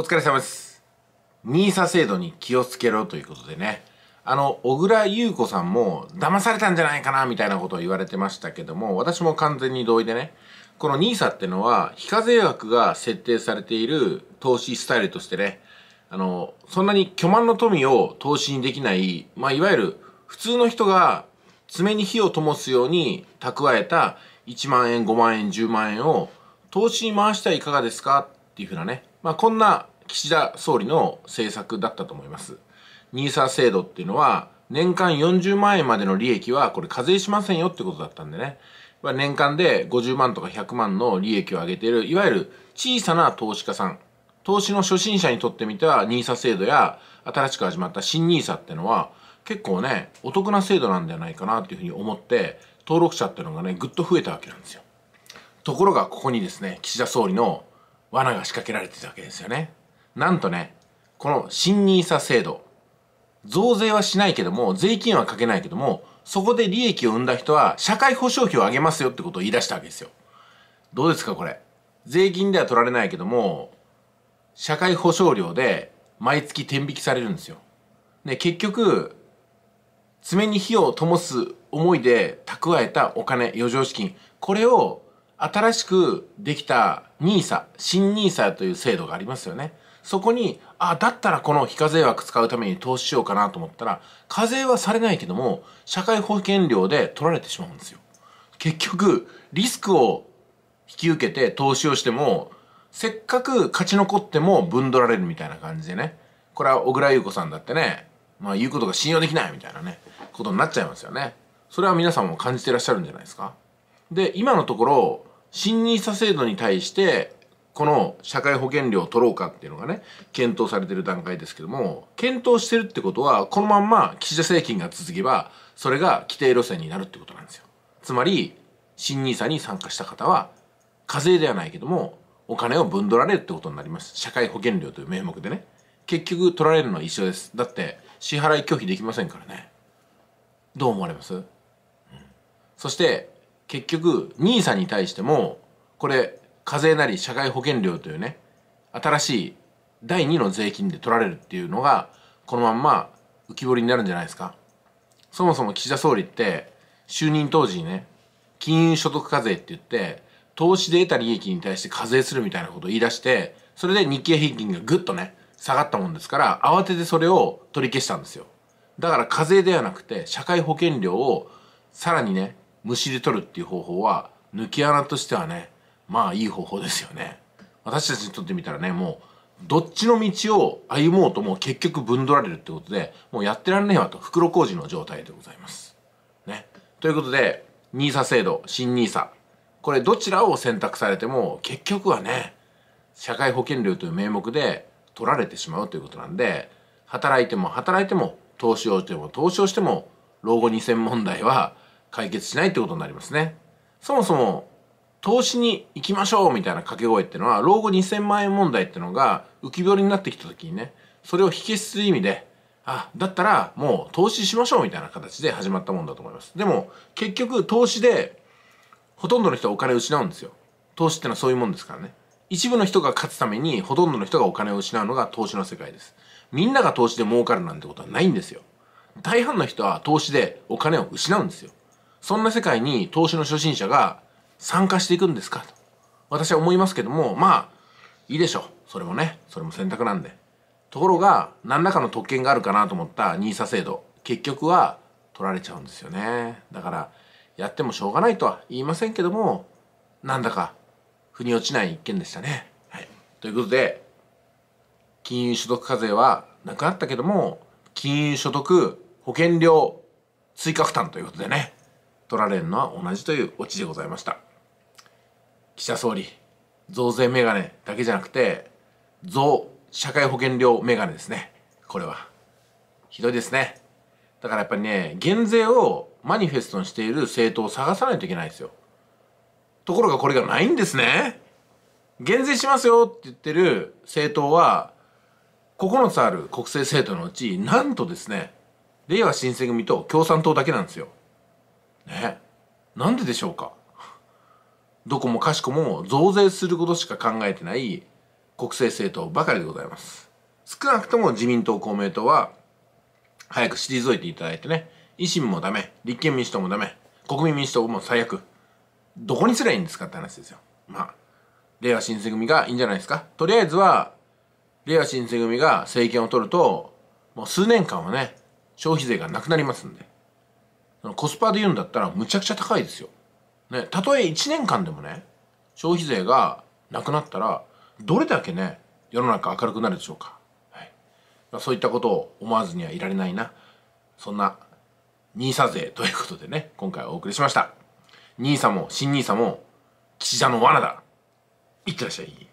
お疲れ様です。ニーサ制度に気をつけろということでね、あの、小倉優子さんも騙されたんじゃないかなみたいなことを言われてましたけども、私も完全に同意でね、この NISA ってのは、非課税額が設定されている投資スタイルとしてね、あの、そんなに巨万の富を投資にできない、まあ、いわゆる普通の人が爪に火を灯すように蓄えた1万円、5万円、10万円を投資に回してはいかがですかっていうふうなね、まあ、こんな岸田総理の政策だったと思います。nisa 制度っていうのは、年間40万円までの利益はこれ課税しませんよってことだったんでね。年間で50万とか100万の利益を上げている、いわゆる小さな投資家さん。投資の初心者にとってみては NISA 制度や新しく始まった新 NISA ってのは結構ね、お得な制度なんではないかなっていうふうに思って登録者っていうのがね、ぐっと増えたわけなんですよ。ところがここにですね、岸田総理の罠が仕掛けられてたわけですよね。なんとね、この新 nisa 制度、増税はしないけども、税金はかけないけども、そこで利益を生んだ人は社会保障費を上げますよってことを言い出したわけですよ。どうですかこれ。税金では取られないけども、社会保障料で毎月天引きされるんですよ。で、結局、爪に火を灯す思いで蓄えたお金、余剰資金、これを新しくできた NISA、新 NISA という制度がありますよね。そこに、あ、だったらこの非課税枠使うために投資しようかなと思ったら、課税はされないけども、社会保険料で取られてしまうんですよ。結局、リスクを引き受けて投資をしても、せっかく勝ち残っても分取られるみたいな感じでね。これは小倉優子さんだってね、まあ言うことが信用できないみたいなね、ことになっちゃいますよね。それは皆さんも感じてらっしゃるんじゃないですか。で、今のところ、新 n i 制度に対してこの社会保険料を取ろうかっていうのがね検討されてる段階ですけども検討してるってことはこのまんま岸田政権が続けばそれが規定路線になるってことなんですよつまり新 nisa に参加した方は課税ではないけどもお金を分取られるってことになります社会保険料という名目でね結局取られるのは一緒ですだって支払い拒否できませんからねどう思われます、うん、そして結局 nisa に対してもこれ課税なり社会保険料というね新しい第2の税金で取られるっていうのがこのまんま浮き彫りになるんじゃないですかそもそも岸田総理って就任当時にね金融所得課税って言って投資で得た利益に対して課税するみたいなことを言い出してそれで日経平均がぐっとね下がったもんですから慌ててそれを取り消したんですよだから課税ではなくて社会保険料をさらにねむしり取るっていう方法は抜き穴としてはねまあいい方法ですよね私たちにとってみたらねもうどっちの道を歩もうとも結局ぶんどられるってことでもうやってらんねえわと袋小路の状態でございますねということで NISA 制度新 NISA これどちらを選択されても結局はね社会保険料という名目で取られてしまうということなんで働いても働いても投資をしても投資をしても老後2000問題は解決しないってことになりますね。そもそも投資に行きましょうみたいな掛け声ってのは、老後2000万円問題ってのが浮き彫りになってきた時にね、それを引きする意味で、あ、だったらもう投資しましょうみたいな形で始まったもんだと思います。でも、結局投資で、ほとんどの人はお金を失うんですよ。投資ってのはそういうもんですからね。一部の人が勝つために、ほとんどの人がお金を失うのが投資の世界です。みんなが投資で儲かるなんてことはないんですよ。大半の人は投資でお金を失うんですよ。そんな世界に投資の初心者が参加していくんですかと私は思いますけどもまあいいでしょうそれもねそれも選択なんでところが何らかの特権があるかなと思った NISA 制度結局は取られちゃうんですよねだからやってもしょうがないとは言いませんけどもなんだか腑に落ちない一件でしたね、はい、ということで金融所得課税はなくなったけども金融所得保険料追加負担ということでね取られるのは同じというオチでございました。岸田総理増税メガネだけじゃなくて増社会保険料メガネですねこれはひどいですねだからやっぱりね減税をマニフェストにしている政党を探さないといけないんですよところがこれがないんですね減税しますよって言ってる政党は9つある国政政党のうちなんとですね令和新選組と共産党だけなんですよねなんででしょうかどこもかしこも増税することしか考えてない国政政党ばかりでございます。少なくとも自民党公明党は早く退いていただいてね、維新もダメ、立憲民主党もダメ、国民民主党も最悪。どこにすりゃいいんですかって話ですよ。まあ、令和新選組がいいんじゃないですか。とりあえずは、令和新選組が政権を取ると、もう数年間はね、消費税がなくなりますんで。コスパで言うんだったらむちゃくちゃ高いですよ。ね、たとえ1年間でもね、消費税がなくなったら、どれだけね、世の中明るくなるでしょうか。はい。まあ、そういったことを思わずにはいられないな。そんな、nisa 税ということでね、今回お送りしました。nisa も、新 nisa も、岸田の罠だ。いってらっしゃい。